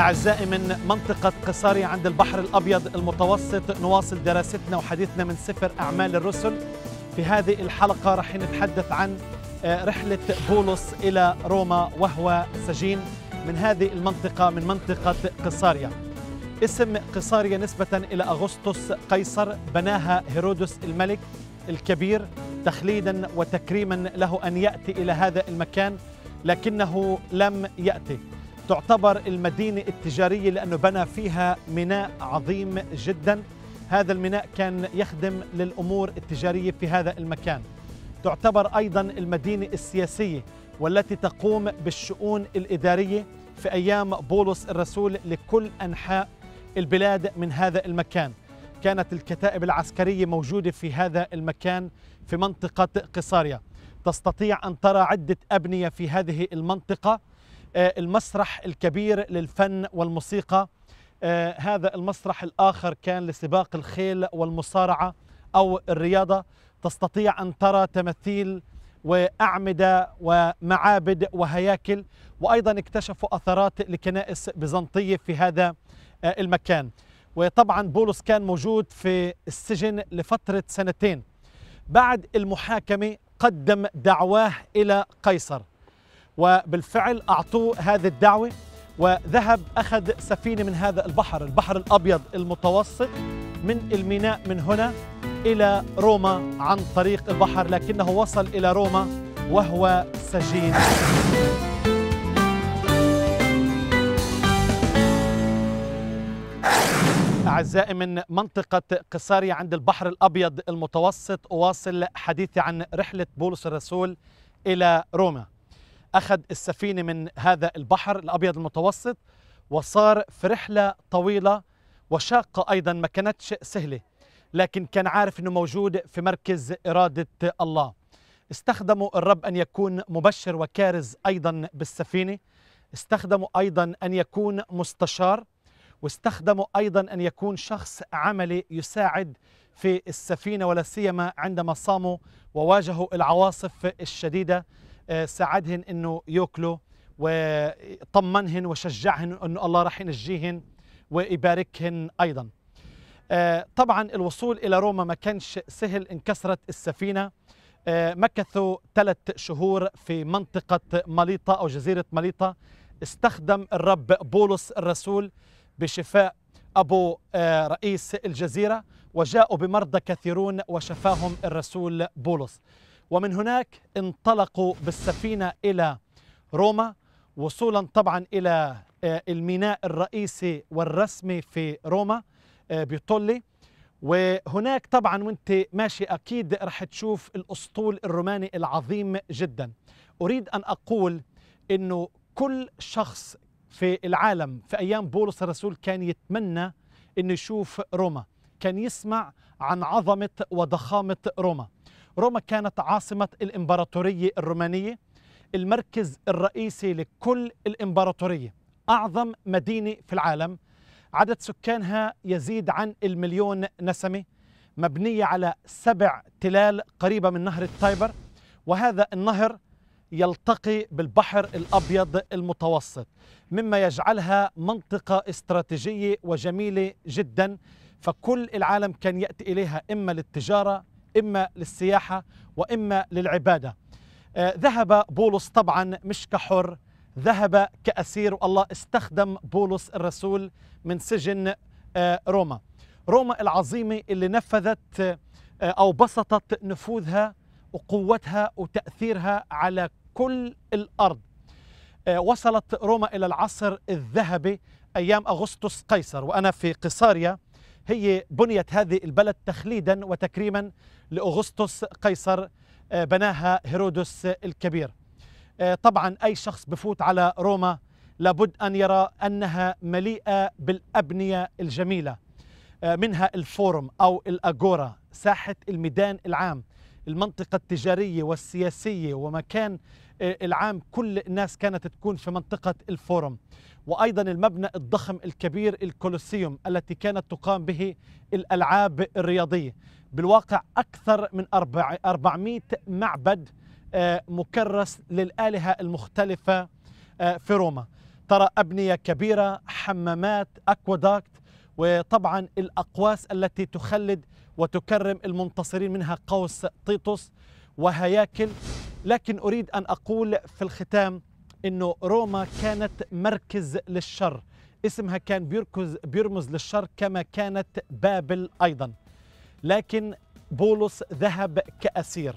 أعزائي من منطقة قصاري عند البحر الأبيض المتوسط نواصل دراستنا وحديثنا من سفر أعمال الرسل في هذه الحلقة رح نتحدث عن آه، رحلة بولس إلى روما وهو سجين من هذه المنطقة من منطقة قصاريا اسم قصاريا نسبة إلى أغسطس قيصر بناها هيرودس الملك الكبير تخليدا وتكريما له أن يأتي إلى هذا المكان لكنه لم يأتي تعتبر المدينة التجارية لأنه بنى فيها ميناء عظيم جدا هذا الميناء كان يخدم للأمور التجارية في هذا المكان تعتبر أيضا المدينة السياسية والتي تقوم بالشؤون الإدارية في أيام بولس الرسول لكل أنحاء البلاد من هذا المكان كانت الكتائب العسكرية موجودة في هذا المكان في منطقة قصاريا تستطيع أن ترى عدة أبنية في هذه المنطقة آه، المسرح الكبير للفن والموسيقى آه، هذا المسرح الآخر كان لسباق الخيل والمصارعة أو الرياضة تستطيع أن ترى تماثيل وأعمدة ومعابد وهياكل وأيضا اكتشفوا أثرات لكنائس بيزنطية في هذا آه، المكان وطبعا بولس كان موجود في السجن لفترة سنتين بعد المحاكمة قدم دعواه إلى قيصر وبالفعل أعطوه هذه الدعوة وذهب أخذ سفينة من هذا البحر البحر الأبيض المتوسط من الميناء من هنا إلى روما عن طريق البحر لكنه وصل إلى روما وهو سجين أعزائي من منطقة قصارية عند البحر الأبيض المتوسط أواصل حديثي عن رحلة بولس الرسول إلى روما أخذ السفينة من هذا البحر الأبيض المتوسط وصار في رحلة طويلة وشاقة أيضا ما كانتش سهلة لكن كان عارف أنه موجود في مركز إرادة الله استخدموا الرب أن يكون مبشر وكارز أيضا بالسفينة استخدموا أيضا أن يكون مستشار واستخدموا أيضا أن يكون شخص عملي يساعد في السفينة ولا سيما عندما صاموا وواجهوا العواصف الشديدة ساعدهن انه ياكلوا وطمنهن وشجعهن انه الله راح ينجيهن ويباركهن ايضا آه، طبعا الوصول الى روما ما كانش سهل انكسرت السفينه آه، مكثوا ثلاث شهور في منطقه مليطه او جزيره مليطه استخدم الرب بولس الرسول بشفاء ابو آه، رئيس الجزيره وجاءوا بمرضى كثيرون وشفاهم الرسول بولس ومن هناك انطلقوا بالسفينة إلى روما وصولا طبعا إلى آه، الميناء الرئيسي والرسمي في روما آه، بيطولي وهناك طبعا وانت ماشي أكيد رح تشوف الأسطول الروماني العظيم جدا أريد أن أقول أنه كل شخص في العالم في أيام بولس الرسول كان يتمنى أن يشوف روما كان يسمع عن عظمة وضخامة روما روما كانت عاصمة الإمبراطورية الرومانية المركز الرئيسي لكل الإمبراطورية أعظم مدينة في العالم عدد سكانها يزيد عن المليون نسمة مبنية على سبع تلال قريبة من نهر التايبر وهذا النهر يلتقي بالبحر الأبيض المتوسط مما يجعلها منطقة استراتيجية وجميلة جدا فكل العالم كان يأتي إليها إما للتجارة إما للسياحة وإما للعبادة آه، ذهب بولس طبعا مش كحر ذهب كأسير والله استخدم بولس الرسول من سجن آه، روما روما العظيمة اللي نفذت آه، أو بسطت نفوذها وقوتها وتأثيرها على كل الأرض وصلت روما إلى العصر الذهبي أيام أغسطس قيصر وأنا في قيصاريا هي بنيت هذه البلد تخليدا وتكريما لأغسطس قيصر آه، بناها هيرودس الكبير آه، طبعا أي شخص بفوت على روما لابد أن يرى أنها مليئة بالأبنية الجميلة آه، منها الفورم أو الأجورا ساحة الميدان العام المنطقة التجارية والسياسية ومكان آه، العام كل الناس كانت تكون في منطقة الفورم وأيضا المبنى الضخم الكبير الكولوسيوم التي كانت تقام به الألعاب الرياضية بالواقع أكثر من 400 معبد آه، مكرس للآلهة المختلفة آه، في روما ترى أبنية كبيرة حمامات أكواداكت وطبعا الأقواس التي تخلد وتكرم المنتصرين منها قوس طيطس وهياكل لكن أريد أن أقول في الختام أنه روما كانت مركز للشر اسمها كان بيركز بيرمز للشر كما كانت بابل أيضا لكن بولس ذهب كأسير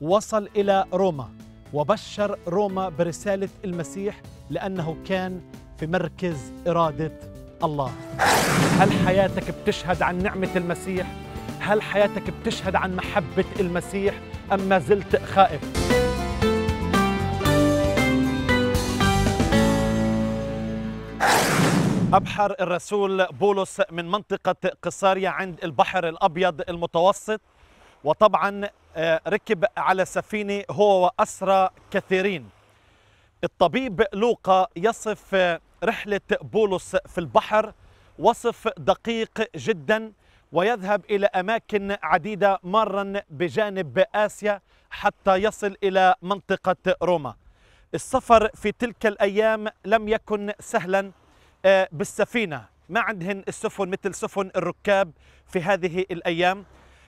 وصل إلى روما وبشر روما برسالة المسيح لأنه كان في مركز إرادة الله هل حياتك بتشهد عن نعمة المسيح؟ هل حياتك بتشهد عن محبة المسيح أم ما زلت خائف؟ أبحر الرسول بولس من منطقة قصارية عند البحر الأبيض المتوسط وطبعا آه، ركب على سفينة هو وأسرى كثيرين الطبيب لوقا يصف رحلة بولس في البحر وصف دقيق جدا ويذهب إلى أماكن عديدة مارا بجانب آسيا حتى يصل إلى منطقة روما السفر في تلك الأيام لم يكن سهلا آه، بالسفينة ما عندهن السفن مثل سفن الركاب في هذه الأيام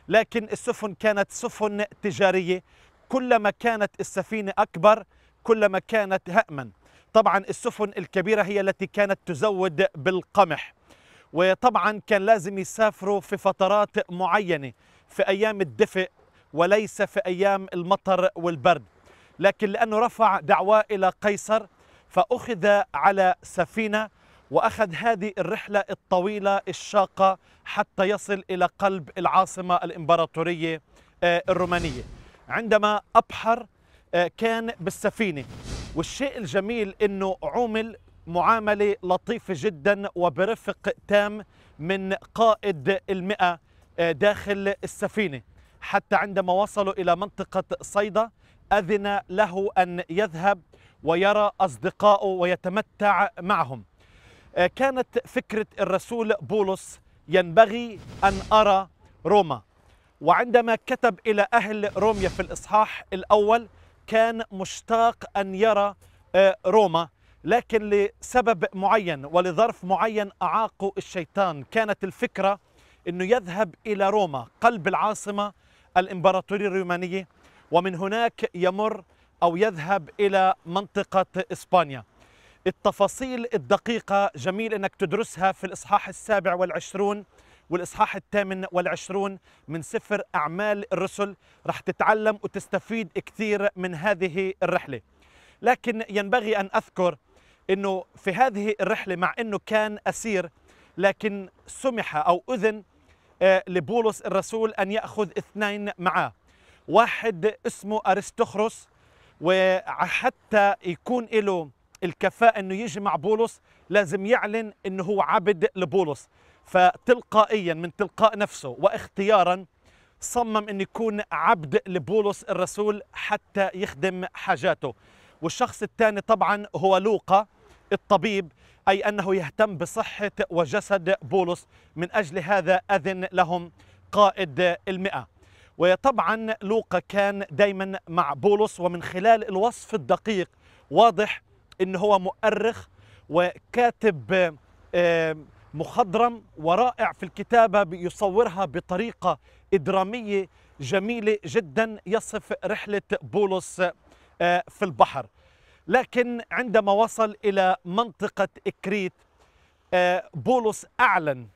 لكن السفن كانت سفن تجارية كلما كانت السفينة أكبر كلما كانت هأمن طبعا السفن الكبيرة هي التي كانت تزود بالقمح وطبعا كان لازم يسافروا في فترات معينة في أيام الدفء وليس في أيام المطر والبرد لكن لأنه رفع دعوة إلى قيصر فأخذ على سفينة وأخذ هذه الرحلة الطويلة الشاقة حتى يصل إلى قلب العاصمة الإمبراطورية آه، الرومانية عندما أبحر آه، كان بالسفينة والشيء الجميل انه عومل معامله لطيفه جدا وبرفق تام من قائد المئه آه، داخل السفينه حتى عندما وصلوا الى منطقه صيدا اذن له ان يذهب ويرى اصدقائه ويتمتع معهم آه، كانت فكره الرسول بولس ينبغي ان ارى روما وعندما كتب الى اهل روميا في الاصحاح الاول كان مشتاق أن يرى آه، روما لكن لسبب معين ولظرف معين أعاقه الشيطان كانت الفكرة أنه يذهب إلى روما قلب العاصمة الإمبراطورية الرومانية ومن هناك يمر أو يذهب إلى منطقة إسبانيا التفاصيل الدقيقة جميل أنك تدرسها في الإصحاح السابع والعشرون والإصحاح الثامن والعشرون من سفر أعمال الرسل رح تتعلم وتستفيد كثير من هذه الرحلة لكن ينبغي أن أذكر أنه في هذه الرحلة مع أنه كان أسير لكن سمح أو أذن آه، لبولس الرسول أن يأخذ اثنين معه واحد اسمه أرستخرس وحتى يكون له الكفاءة أنه يجي مع بولس لازم يعلن أنه هو عبد لبولس فتلقائيا من تلقاء نفسه واختيارا صمم أن يكون عبد لبولس الرسول حتى يخدم حاجاته والشخص الثاني طبعا هو لوقا الطبيب أي أنه يهتم بصحة وجسد بولس من أجل هذا أذن لهم قائد المئة وطبعا لوقا كان دايما مع بولس ومن خلال الوصف الدقيق واضح أنه هو مؤرخ وكاتب آه، مخضرم ورائع في الكتابة يصورها بطريقة إدرامية جميلة جدا يصف رحلة بولس آه، في البحر لكن عندما وصل إلى منطقة إكريت آه، بولس أعلن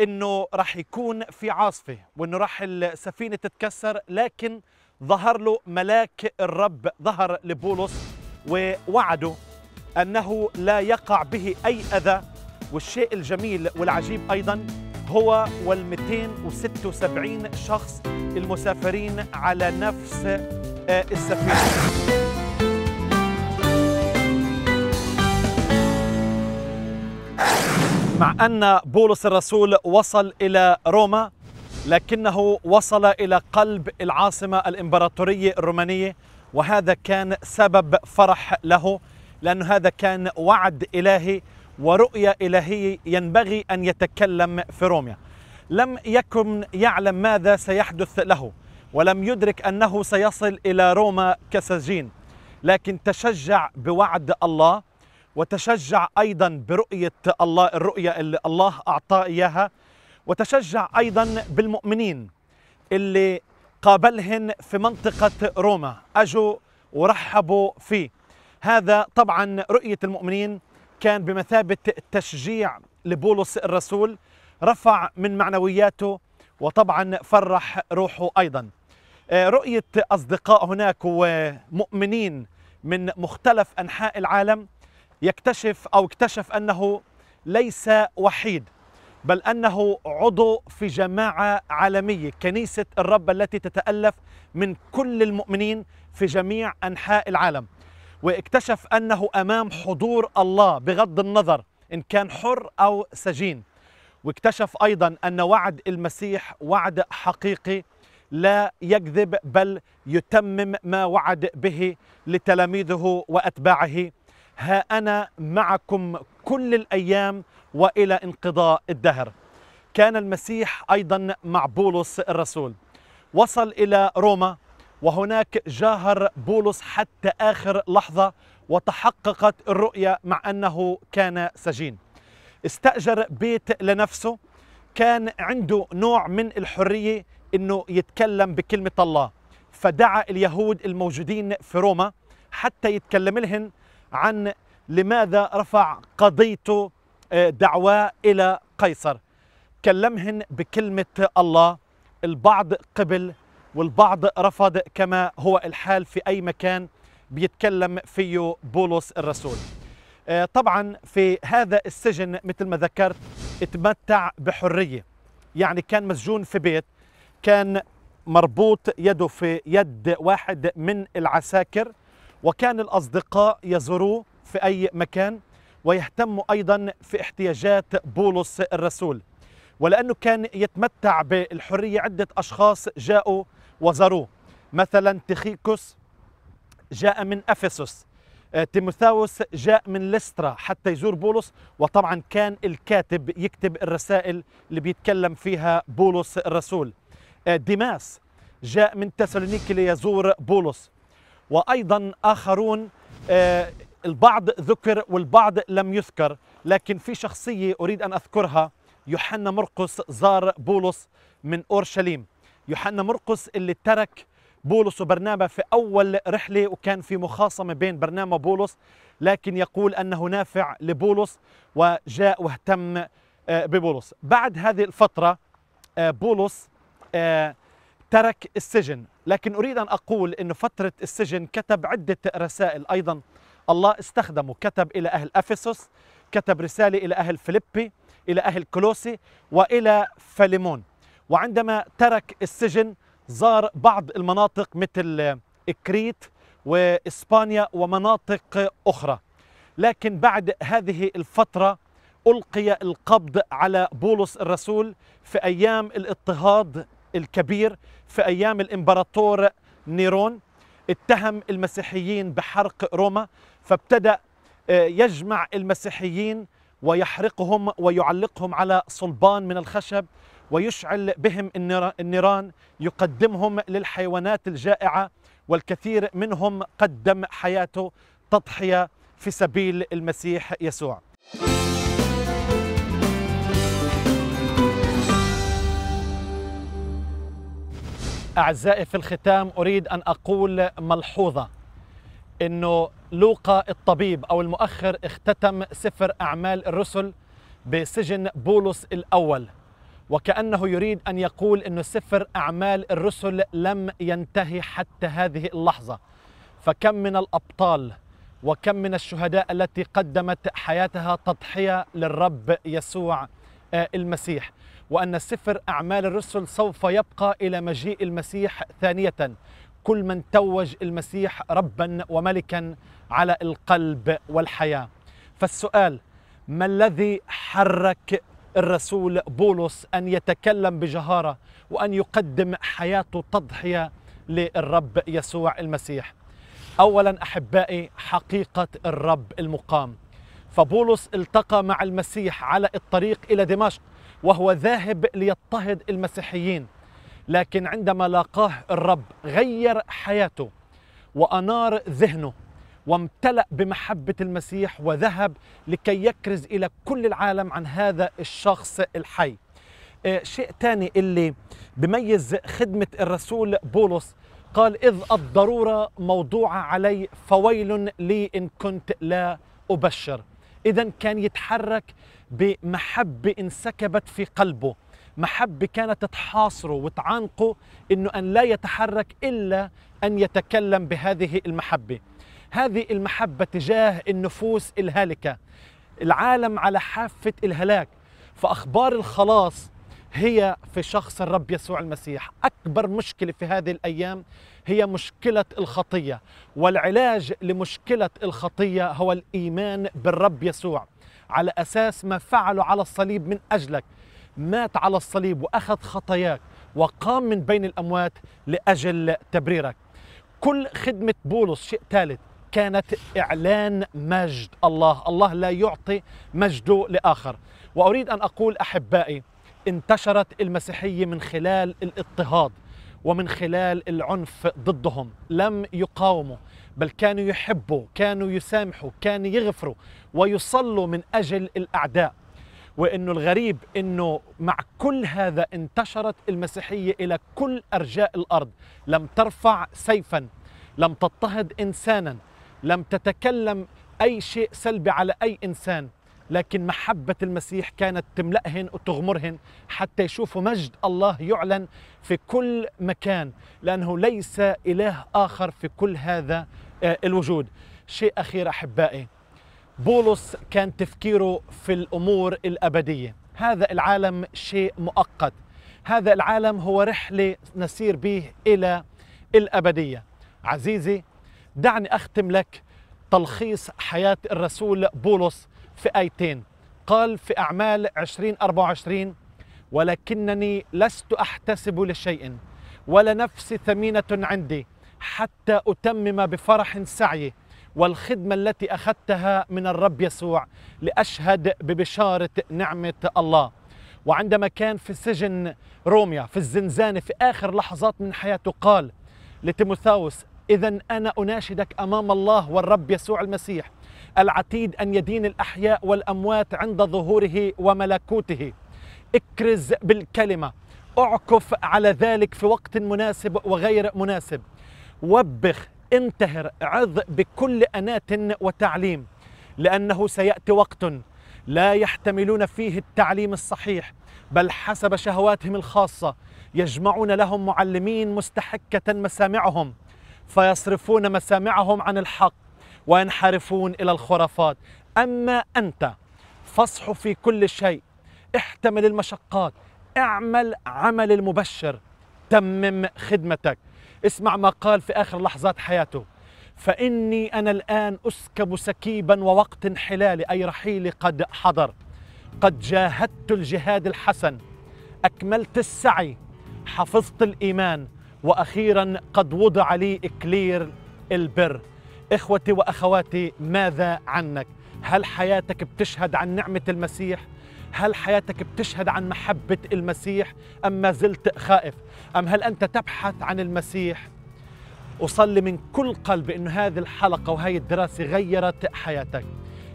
أنه راح يكون في عاصفة وأنه راح السفينة تتكسر لكن ظهر له ملاك الرب ظهر لبولس ووعده أنه لا يقع به أي أذى والشيء الجميل والعجيب أيضا هو وال276 شخص المسافرين على نفس آه، السفينة مع أن بولس الرسول وصل إلى روما لكنه وصل إلى قلب العاصمة الإمبراطورية الرومانية وهذا كان سبب فرح له لأن هذا كان وعد إلهي ورؤية إلهية ينبغي أن يتكلم في روميا لم يكن يعلم ماذا سيحدث له ولم يدرك أنه سيصل إلى روما كسجين لكن تشجع بوعد الله وتشجع أيضا برؤية الله الرؤية اللي الله أعطاه إياها وتشجع أيضا بالمؤمنين اللي قابلهن في منطقة روما أجوا ورحبوا فيه هذا طبعا رؤية المؤمنين كان بمثابة تشجيع لبولس الرسول رفع من معنوياته وطبعا فرح روحه أيضا آه، رؤية أصدقاء هناك ومؤمنين من مختلف أنحاء العالم يكتشف أو اكتشف أنه ليس وحيد بل أنه عضو في جماعة عالمية كنيسة الرب التي تتألف من كل المؤمنين في جميع أنحاء العالم واكتشف أنه أمام حضور الله بغض النظر إن كان حر أو سجين واكتشف أيضا أن وعد المسيح وعد حقيقي لا يكذب بل يتمم ما وعد به لتلاميذه وأتباعه ها أنا معكم كل الأيام وإلى انقضاء الدهر كان المسيح أيضا مع بولس الرسول وصل إلى روما وهناك جاهر بولس حتى آخر لحظة وتحققت الرؤية مع أنه كان سجين استأجر بيت لنفسه كان عنده نوع من الحرية أنه يتكلم بكلمة الله فدعا اليهود الموجودين في روما حتى يتكلم لهم عن لماذا رفع قضيته آه، دعواه إلى قيصر كلمهن بكلمة الله البعض قبل والبعض رفض كما هو الحال في أي مكان بيتكلم فيه بولس الرسول آه، طبعا في هذا السجن مثل ما ذكرت اتمتع بحرية يعني كان مسجون في بيت كان مربوط يده في يد واحد من العساكر وكان الأصدقاء يزوروه في أي مكان ويهتموا أيضا في احتياجات بولس الرسول ولأنه كان يتمتع بالحرية عدة أشخاص جاءوا وزاروه مثلا تخيكوس جاء من أفسس آه، تيموثاوس جاء من لسترا حتى يزور بولس وطبعا كان الكاتب يكتب الرسائل اللي بيتكلم فيها بولس الرسول آه، ديماس جاء من تسالونيكي ليزور بولس وايضا اخرون آه، البعض ذكر والبعض لم يذكر لكن في شخصيه اريد ان اذكرها يوحنا مرقس زار بولس من اورشليم يوحنا مرقس اللي ترك بولس وبرنابا في أول رحلة وكان في مخاصمة بين برنابا وبولس لكن يقول أنه نافع لبولس وجاء واهتم آه، ببولس بعد هذه الفترة آه، بولس آه، ترك السجن لكن أريد أن أقول أن فترة السجن كتب عدة رسائل أيضا الله استخدمه كتب إلى أهل أفسس كتب رسالة إلى أهل فيلبي إلى أهل كلوسي وإلى فليمون وعندما ترك السجن زار بعض المناطق مثل كريت وإسبانيا ومناطق أخرى لكن بعد هذه الفترة ألقي القبض على بولس الرسول في أيام الاضطهاد الكبير في أيام الإمبراطور نيرون اتهم المسيحيين بحرق روما فابتدأ آه، يجمع المسيحيين ويحرقهم ويعلقهم على صلبان من الخشب ويشعل بهم النيران يقدمهم للحيوانات الجائعة والكثير منهم قدم حياته تضحية في سبيل المسيح يسوع أعزائي في الختام أريد أن أقول ملحوظة أنه لوقا الطبيب أو المؤخر اختتم سفر أعمال الرسل بسجن بولس الأول وكأنه يريد أن يقول أن سفر أعمال الرسل لم ينتهي حتى هذه اللحظة فكم من الأبطال وكم من الشهداء التي قدمت حياتها تضحية للرب يسوع آه، المسيح وأن سفر أعمال الرسل سوف يبقى إلى مجيء المسيح ثانية كل من توج المسيح ربا وملكا على القلب والحياة فالسؤال ما الذي حرك الرسول بولس أن يتكلم بجهارة وأن يقدم حياته تضحية للرب يسوع المسيح أولا أحبائي حقيقة الرب المقام فبولس التقى مع المسيح على الطريق إلى دمشق وهو ذاهب ليضطهد المسيحيين لكن عندما لاقاه الرب غير حياته وأنار ذهنه وامتلأ بمحبة المسيح وذهب لكي يكرز إلى كل العالم عن هذا الشخص الحي آه، شيء ثاني اللي بميز خدمة الرسول بولس قال إذ الضرورة موضوعة علي فويل لي إن كنت لا أبشر إذا كان يتحرك بمحبة انسكبت في قلبه محبة كانت تحاصره وتعانقه إنه أن لا يتحرك إلا أن يتكلم بهذه المحبة هذه المحبة تجاه النفوس الهالكة العالم على حافة الهلاك فأخبار الخلاص هي في شخص الرب يسوع المسيح أكبر مشكلة في هذه الأيام هي مشكلة الخطية والعلاج لمشكلة الخطية هو الإيمان بالرب يسوع على أساس ما فعله على الصليب من أجلك مات على الصليب وأخذ خطاياك وقام من بين الأموات لأجل تبريرك كل خدمة بولس شيء ثالث كانت إعلان مجد الله الله لا يعطي مجده لآخر وأريد أن أقول أحبائي انتشرت المسيحية من خلال الاضطهاد ومن خلال العنف ضدهم لم يقاوموا بل كانوا يحبوا كانوا يسامحوا كانوا يغفروا ويصلوا من أجل الأعداء وانه الغريب انه مع كل هذا انتشرت المسيحيه الى كل ارجاء الارض لم ترفع سيفا لم تضطهد انسانا لم تتكلم أي شيء سلبي على أي إنسان لكن محبة المسيح كانت تملأهن وتغمرهن حتى يشوفوا مجد الله يعلن في كل مكان لأنه ليس إله آخر في كل هذا آه، الوجود شيء أخير أحبائي بولس كان تفكيره في الأمور الأبدية هذا العالم شيء مؤقت هذا العالم هو رحلة نسير به إلى الأبدية عزيزي دعني أختم لك تلخيص حياة الرسول بولس في آيتين قال في أعمال 20 24 ولكنني لست أحتسب لشيء ولا نفسي ثمينة عندي حتى أتمم بفرح سعيي والخدمة التي أخذتها من الرب يسوع لأشهد ببشارة نعمة الله وعندما كان في سجن روميا في الزنزانة في آخر لحظات من حياته قال لتيموثاوس إذا أنا أناشدك أمام الله والرب يسوع المسيح العتيد أن يدين الأحياء والأموات عند ظهوره وملكوته اكرز بالكلمة اعكف على ذلك في وقت مناسب وغير مناسب وبخ انتهر عظ بكل أناة وتعليم لأنه سيأتي وقت لا يحتملون فيه التعليم الصحيح بل حسب شهواتهم الخاصة يجمعون لهم معلمين مستحكة مسامعهم فيصرفون مسامعهم عن الحق وينحرفون إلى الخرافات أما أنت فاصحو في كل شيء احتمل المشقات اعمل عمل المبشر تمم خدمتك اسمع ما قال في آخر لحظات حياته فإني أنا الآن أسكب سكيبا ووقت انحلالي أي رحيلي قد حضر قد جاهدت الجهاد الحسن أكملت السعي حفظت الإيمان واخيرا قد وضع لي اكلير البر اخوتي واخواتي ماذا عنك هل حياتك بتشهد عن نعمه المسيح هل حياتك بتشهد عن محبه المسيح ام ما زلت خائف ام هل انت تبحث عن المسيح اصلي من كل قلب انه هذه الحلقه وهي الدراسه غيرت حياتك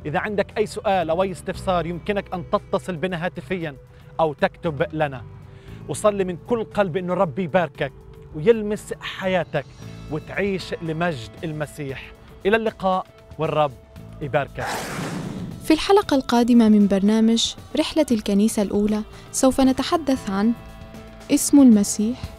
اذا عندك اي سؤال او اي استفسار يمكنك ان تتصل بنا هاتفيا او تكتب لنا اصلي من كل قلب انه ربي يباركك ويلمس حياتك وتعيش لمجد المسيح إلى اللقاء والرب يباركك في الحلقة القادمة من برنامج رحلة الكنيسة الأولى سوف نتحدث عن اسم المسيح